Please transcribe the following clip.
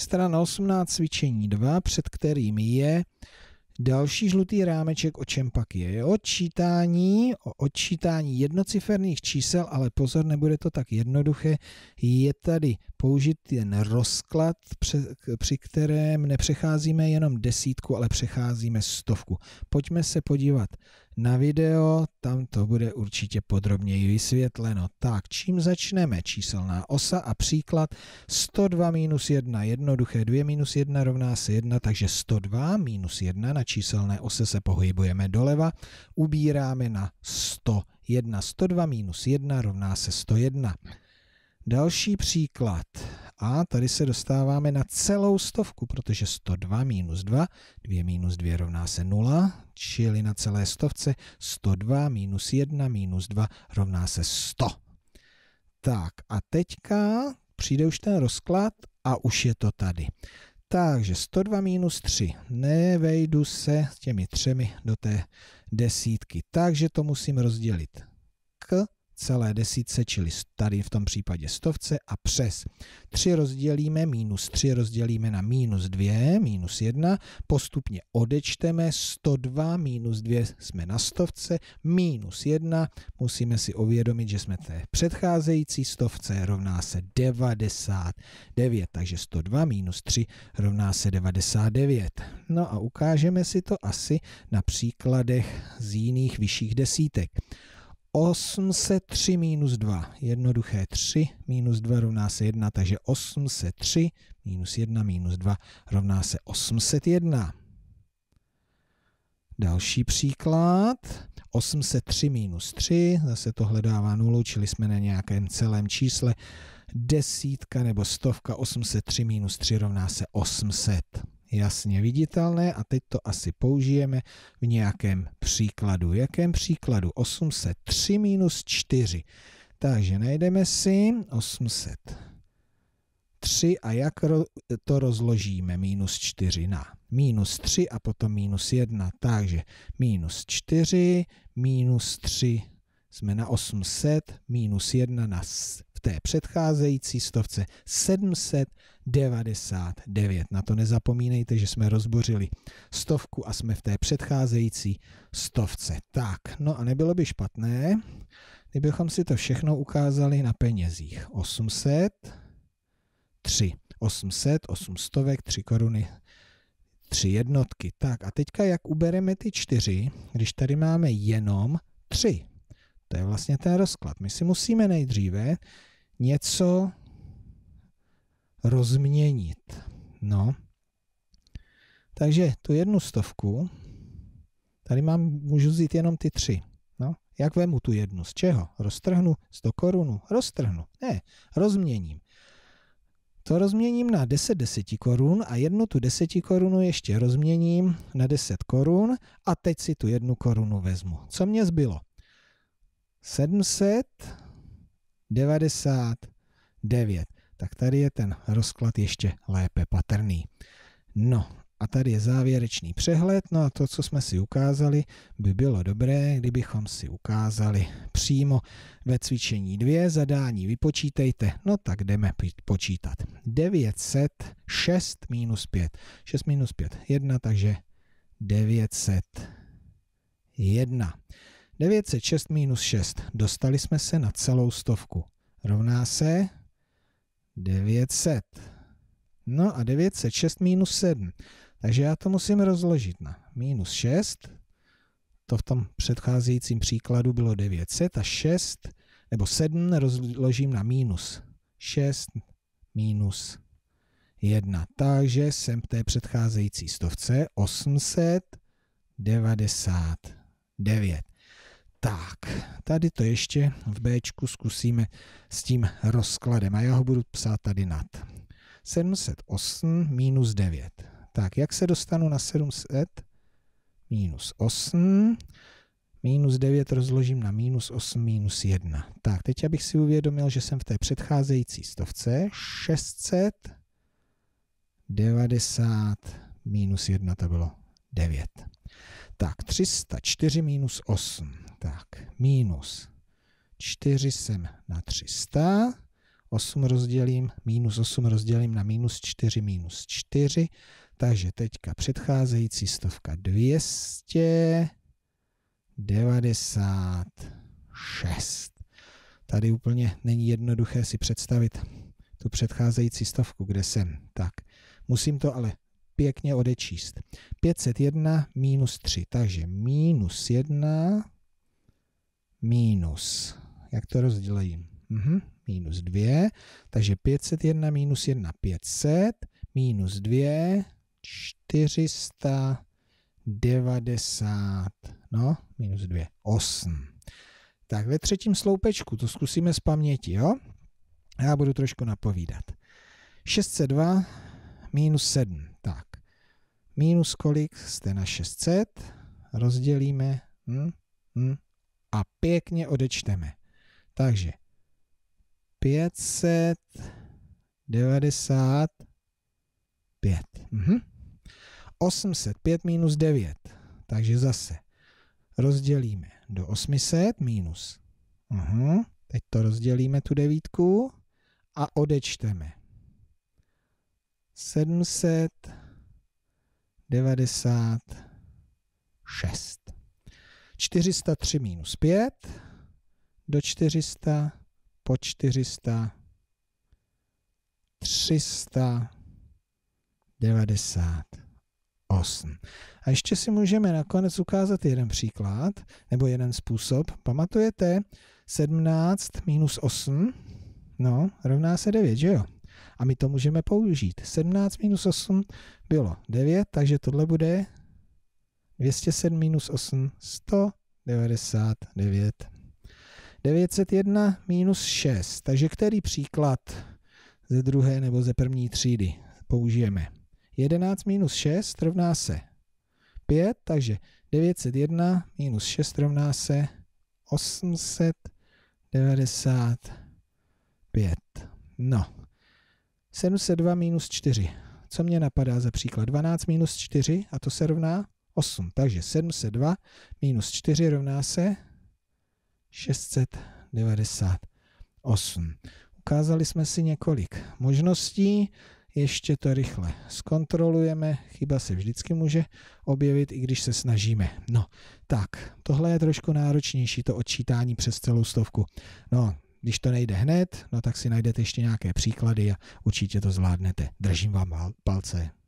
Strana 18, cvičení 2, před kterým je další žlutý rámeček, o čem pak je. Je odčítání, o odčítání jednociferných čísel, ale pozor, nebude to tak jednoduché. Je tady použit jen rozklad, při kterém nepřecházíme jenom desítku, ale přecházíme stovku. Pojďme se podívat na video, tam to bude určitě podrobněji vysvětleno. Tak, čím začneme? Číselná osa a příklad 102 minus 1, jednoduché 2 minus 1 rovná se 1, takže 102 minus 1 na číselné ose se pohybujeme doleva, ubíráme na 101, 102 minus 1 rovná se 101. Další příklad. A tady se dostáváme na celou stovku, protože 102 minus 2, 2 minus 2 rovná se 0, čili na celé stovce 102 minus 1 minus 2 rovná se 100. Tak a teďka přijde už ten rozklad a už je to tady. Takže 102 minus 3, nevejdu se s těmi třemi do té desítky, takže to musím rozdělit k celé desítce, čili tady v tom případě stovce a přes. 3 rozdělíme, minus 3 rozdělíme na minus 2, minus 1, postupně odečteme, 102 minus 2 jsme na stovce, minus 1, musíme si uvědomit, že jsme té předcházející stovce rovná se 99, takže 102 minus 3 rovná se 99. No a ukážeme si to asi na příkladech z jiných vyšších desítek. 803 minus 2, jednoduché 3, minus 2 rovná se 1, takže 803 minus 1 minus 2 rovná se 801. Další příklad, 803 minus 3, zase to hledává nulu. čili jsme na nějakém celém čísle, desítka nebo stovka, 803 minus 3 rovná se 800 jasně viditelné a teď to asi použijeme v nějakém příkladu. V jakém příkladu? 803 minus 4. Takže najdeme si 803 a jak to rozložíme? Minus 4 na minus 3 a potom minus 1. Takže minus 4, minus 3 jsme na 800, minus 1 na té předcházející stovce 799. Na to nezapomínejte, že jsme rozbořili stovku a jsme v té předcházející stovce. Tak, no a nebylo by špatné, kdybychom si to všechno ukázali na penězích. 800, 3, 800, 800, 3 koruny, 3 jednotky. Tak a teďka jak ubereme ty 4, když tady máme jenom 3? To je vlastně ten rozklad. My si musíme nejdříve něco rozměnit. No. Takže tu jednu stovku, tady mám, můžu vzít jenom ty tři. No. Jak vemu tu jednu? Z čeho? Roztrhnu? 100 korunu? Roztrhnu. Ne, rozměním. To rozměním na 10 deseti korun a jednu tu deseti korunu ještě rozměním na 10 korun a teď si tu jednu korunu vezmu. Co mě zbylo? 700 99. Tak tady je ten rozklad ještě lépe patrný. No a tady je závěrečný přehled, no a to, co jsme si ukázali, by bylo dobré, kdybychom si ukázali přímo ve cvičení 2, zadání vypočítejte, no tak jdeme počítat. 906 minus 5, 6 minus 5, 1, takže 901. 906 minus 6. Dostali jsme se na celou stovku. Rovná se 900. No a 906 minus 7. Takže já to musím rozložit na minus 6. To v tom předcházejícím příkladu bylo 900 a 6 nebo 7 rozložím na minus 6 minus 1. Takže jsem v té předcházející stovce 899. Tady to ještě v B zkusíme s tím rozkladem a já ho budu psát tady nad. 708 minus 9. Tak, jak se dostanu na 700? Minus 8. Minus 9 rozložím na minus 8, minus 1. Tak, teď abych si uvědomil, že jsem v té předcházející stovce. 690 minus 1 to bylo 9. Tak, 304 minus 8 minus 4 jsem na 300, 8 rozdělím, minus 8 rozdělím na minus 4, minus 4, takže teďka předcházející stovka 296. Tady úplně není jednoduché si představit tu předcházející stovku, kde jsem. Tak, musím to ale pěkně odečíst. 501 minus 3, takže minus 1 minus, jak to rozdělím? -huh. Mhm. Minus 2, takže 501 minus 1, 500, minus 2, 490, no, minus 2, 8. Tak ve třetím sloupečku, to zkusíme z paměti, jo? Já budu trošku napovídat. 602 minus 7, tak. Minus kolik jste na 600? Rozdělíme, hm, hm, a pěkně odečteme. Takže 595. Mhm. 805 minus 9. Takže zase rozdělíme do 800 minus. Aha, mhm. teď to rozdělíme tu devítku a odečteme. 796. 403 minus 5 do 400, po 400, 398. A ještě si můžeme nakonec ukázat jeden příklad, nebo jeden způsob. Pamatujete, 17 minus 8, no, rovná se 9, že jo? A my to můžeme použít. 17 minus 8 bylo 9, takže tohle bude 207 minus 8, 100. 99. 901 minus 6. Takže který příklad ze druhé nebo ze první třídy použijeme? 11 minus 6 rovná se 5, takže 901 minus 6 rovná se 895. No, 702 minus 4. Co mě napadá za příklad? 12 minus 4 a to se rovná 8. Takže 702 minus 4 rovná se 698. Ukázali jsme si několik možností, ještě to rychle zkontrolujeme, chyba se vždycky může objevit, i když se snažíme. No, tak, tohle je trošku náročnější, to odčítání přes celou stovku. No, když to nejde hned, no tak si najdete ještě nějaké příklady a určitě to zvládnete. Držím vám palce.